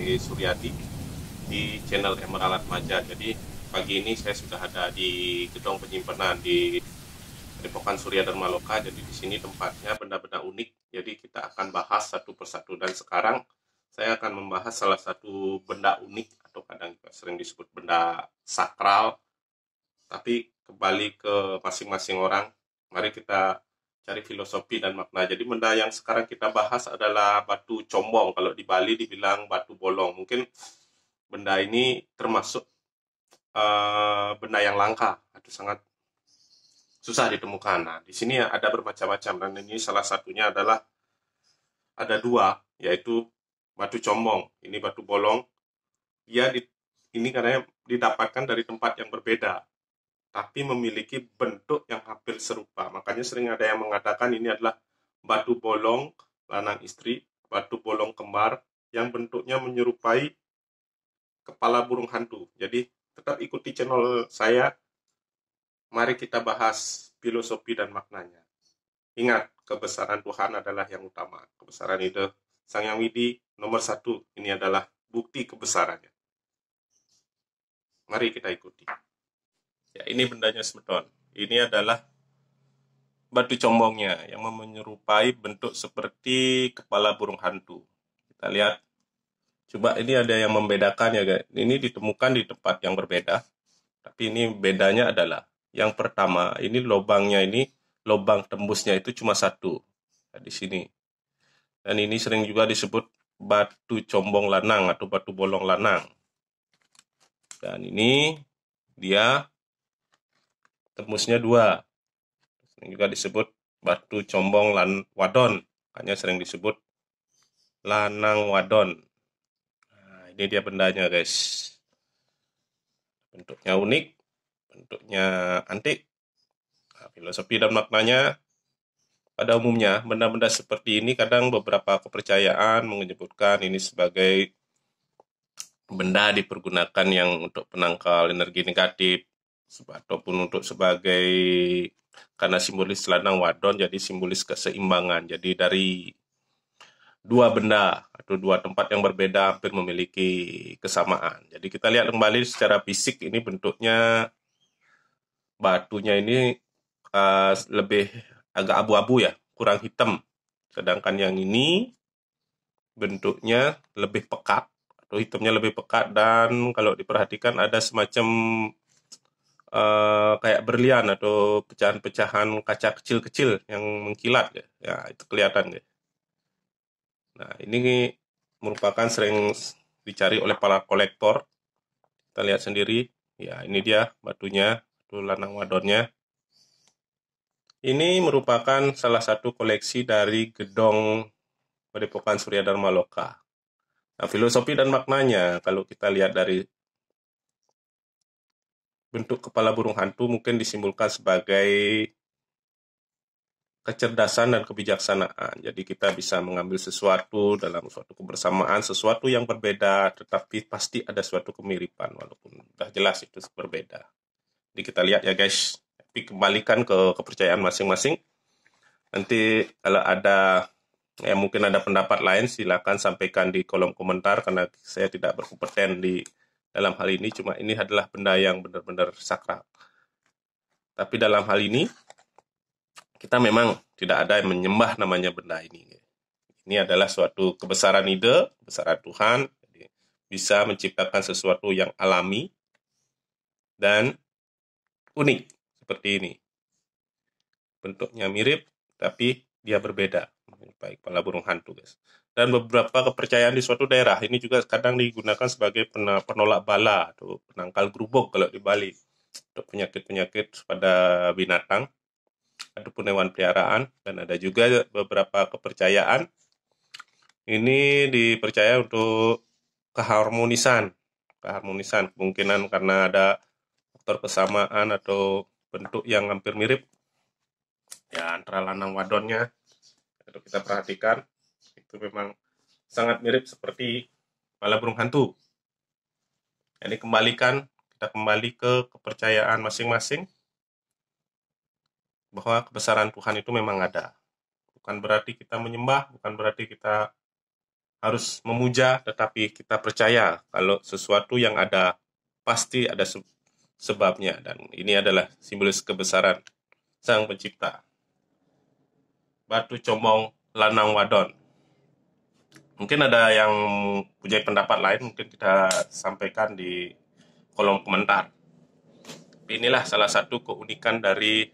Suryadi di channel Emerald Maja. Jadi pagi ini saya sudah ada di gedung penyimpanan di Depokan Surya Dharma Loka. Jadi di sini tempatnya benda-benda unik. Jadi kita akan bahas satu persatu dan sekarang saya akan membahas salah satu benda unik atau kadang juga sering disebut benda sakral. Tapi kembali ke masing-masing orang. Mari kita cari filosofi dan makna. Jadi benda yang sekarang kita bahas adalah batu combong. Kalau di Bali dibilang batu bolong. Mungkin benda ini termasuk uh, benda yang langka atau sangat susah ditemukan. Nah, di sini ada bermacam-macam dan ini salah satunya adalah ada dua yaitu batu combong. Ini batu bolong. Dia di, ini karena didapatkan dari tempat yang berbeda tapi memiliki bentuk yang hampir serupa. Makanya sering ada yang mengatakan ini adalah batu bolong lanang istri, batu bolong kembar yang bentuknya menyerupai kepala burung hantu. Jadi tetap ikuti channel saya. Mari kita bahas filosofi dan maknanya. Ingat, kebesaran Tuhan adalah yang utama. Kebesaran itu Sang Yang Widi nomor satu. Ini adalah bukti kebesarannya. Mari kita ikuti. Ya, ini bendanya smeton. Ini adalah batu combongnya yang menyerupai bentuk seperti kepala burung hantu. Kita lihat. Coba ini ada yang membedakan ya guys. Ini ditemukan di tempat yang berbeda. Tapi ini bedanya adalah yang pertama ini lobangnya ini lobang tembusnya itu cuma satu nah, di sini. Dan ini sering juga disebut batu combong lanang atau batu bolong lanang. Dan ini dia temusnya dua sering juga disebut batu combong lan wadon makanya sering disebut lanang wadon nah, ini dia bendanya guys bentuknya unik bentuknya antik nah, filosofi dan maknanya pada umumnya benda-benda seperti ini kadang beberapa kepercayaan menyebutkan ini sebagai benda dipergunakan yang untuk penangkal energi negatif ataupun untuk sebagai karena simbolis lanang wadon jadi simbolis keseimbangan. Jadi dari dua benda atau dua tempat yang berbeda hampir memiliki kesamaan. Jadi kita lihat kembali secara fisik ini bentuknya batunya ini uh, lebih agak abu-abu ya, kurang hitam. Sedangkan yang ini bentuknya lebih pekat atau hitamnya lebih pekat dan kalau diperhatikan ada semacam uh, kayak berlian atau pecahan-pecahan kaca kecil-kecil yang mengkilat ya. ya itu kelihatan ya. Nah ini merupakan sering dicari oleh para kolektor kita lihat sendiri ya ini dia batunya batu lanang wadonnya ini merupakan salah satu koleksi dari gedong Padepokan Surya Dharma Loka. Nah, filosofi dan maknanya kalau kita lihat dari bentuk kepala burung hantu mungkin disimpulkan sebagai kecerdasan dan kebijaksanaan. Jadi kita bisa mengambil sesuatu dalam suatu kebersamaan, sesuatu yang berbeda, tetapi pasti ada suatu kemiripan walaupun sudah jelas itu berbeda. Jadi kita lihat ya guys, tapi kembalikan ke kepercayaan masing-masing. Nanti kalau ada ya mungkin ada pendapat lain silakan sampaikan di kolom komentar karena saya tidak berkompeten di dalam hal ini cuma ini adalah benda yang benar-benar sakral. Tapi dalam hal ini kita memang tidak ada yang menyembah namanya benda ini. Ini adalah suatu kebesaran ide, kebesaran Tuhan, jadi bisa menciptakan sesuatu yang alami dan unik seperti ini. Bentuknya mirip tapi dia berbeda yang baik, pala burung hantu guys. Dan beberapa kepercayaan di suatu daerah ini juga kadang digunakan sebagai penolak bala, atau penangkal grubok kalau di Bali untuk penyakit-penyakit pada binatang ataupun hewan peliharaan dan ada juga beberapa kepercayaan ini dipercaya untuk keharmonisan keharmonisan kemungkinan karena ada faktor kesamaan atau bentuk yang hampir mirip ya antara lanang wadonnya kalau kita perhatikan itu memang sangat mirip seperti malah burung hantu. ini kembalikan kita kembali ke kepercayaan masing-masing bahwa kebesaran Tuhan itu memang ada. Bukan berarti kita menyembah, bukan berarti kita harus memuja, tetapi kita percaya kalau sesuatu yang ada pasti ada sebabnya dan ini adalah simbolis kebesaran Sang Pencipta batu comong lanang wadon. Mungkin ada yang punya pendapat lain, mungkin kita sampaikan di kolom komentar. Inilah salah satu keunikan dari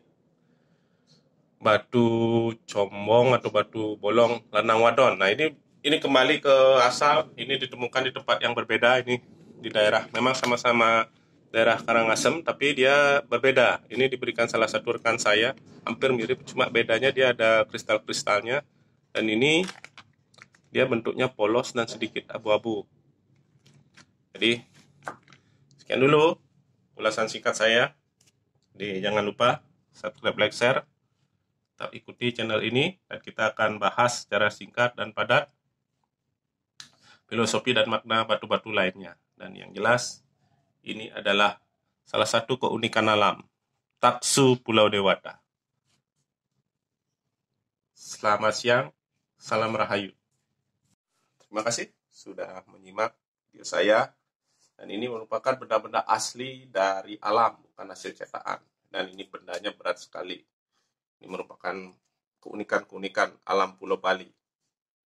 batu combong atau batu bolong lanang wadon. Nah ini ini kembali ke asal, ini ditemukan di tempat yang berbeda ini di daerah. Memang sama-sama daerah Karangasem tapi dia berbeda. Ini diberikan salah satu rekan saya, hampir mirip cuma bedanya dia ada kristal-kristalnya dan ini dia bentuknya polos dan sedikit abu-abu. Jadi sekian dulu ulasan singkat saya. Jadi jangan lupa subscribe, like, share. Tetap ikuti channel ini dan kita akan bahas secara singkat dan padat filosofi dan makna batu-batu lainnya. Dan yang jelas ini adalah salah satu keunikan alam, Taksu Pulau Dewata. Selamat siang, salam rahayu. Terima kasih sudah menyimak video saya. Dan ini merupakan benda-benda asli dari alam, bukan hasil cetakan. Dan ini bendanya berat sekali. Ini merupakan keunikan-keunikan alam Pulau Bali.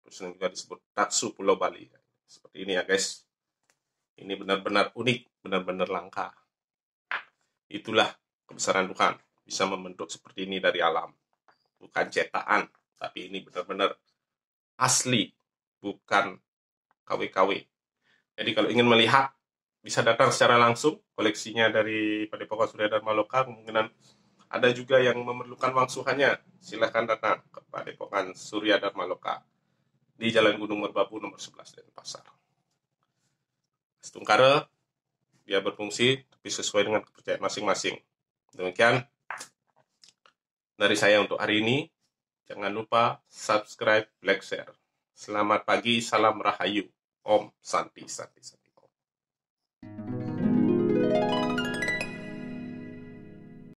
Terus juga disebut taksu Pulau Bali. Seperti ini ya guys. Ini benar-benar unik, benar-benar langka. Itulah kebesaran Tuhan, bisa membentuk seperti ini dari alam. Bukan cetakan, tapi ini benar-benar asli, bukan KW-KW. Jadi kalau ingin melihat, bisa datang secara langsung koleksinya dari Padepokan Surya Dharma Loka, kemungkinan ada juga yang memerlukan wangsuhannya, silahkan datang ke Padepokan Surya Dharma Loka di Jalan Gunung Merbabu nomor 11 pasar. Setungkare dia berfungsi tapi sesuai dengan kepercayaan masing-masing. Demikian dari saya untuk hari ini. Jangan lupa subscribe, like, share. Selamat pagi, salam rahayu. Om Santi Santi Santi.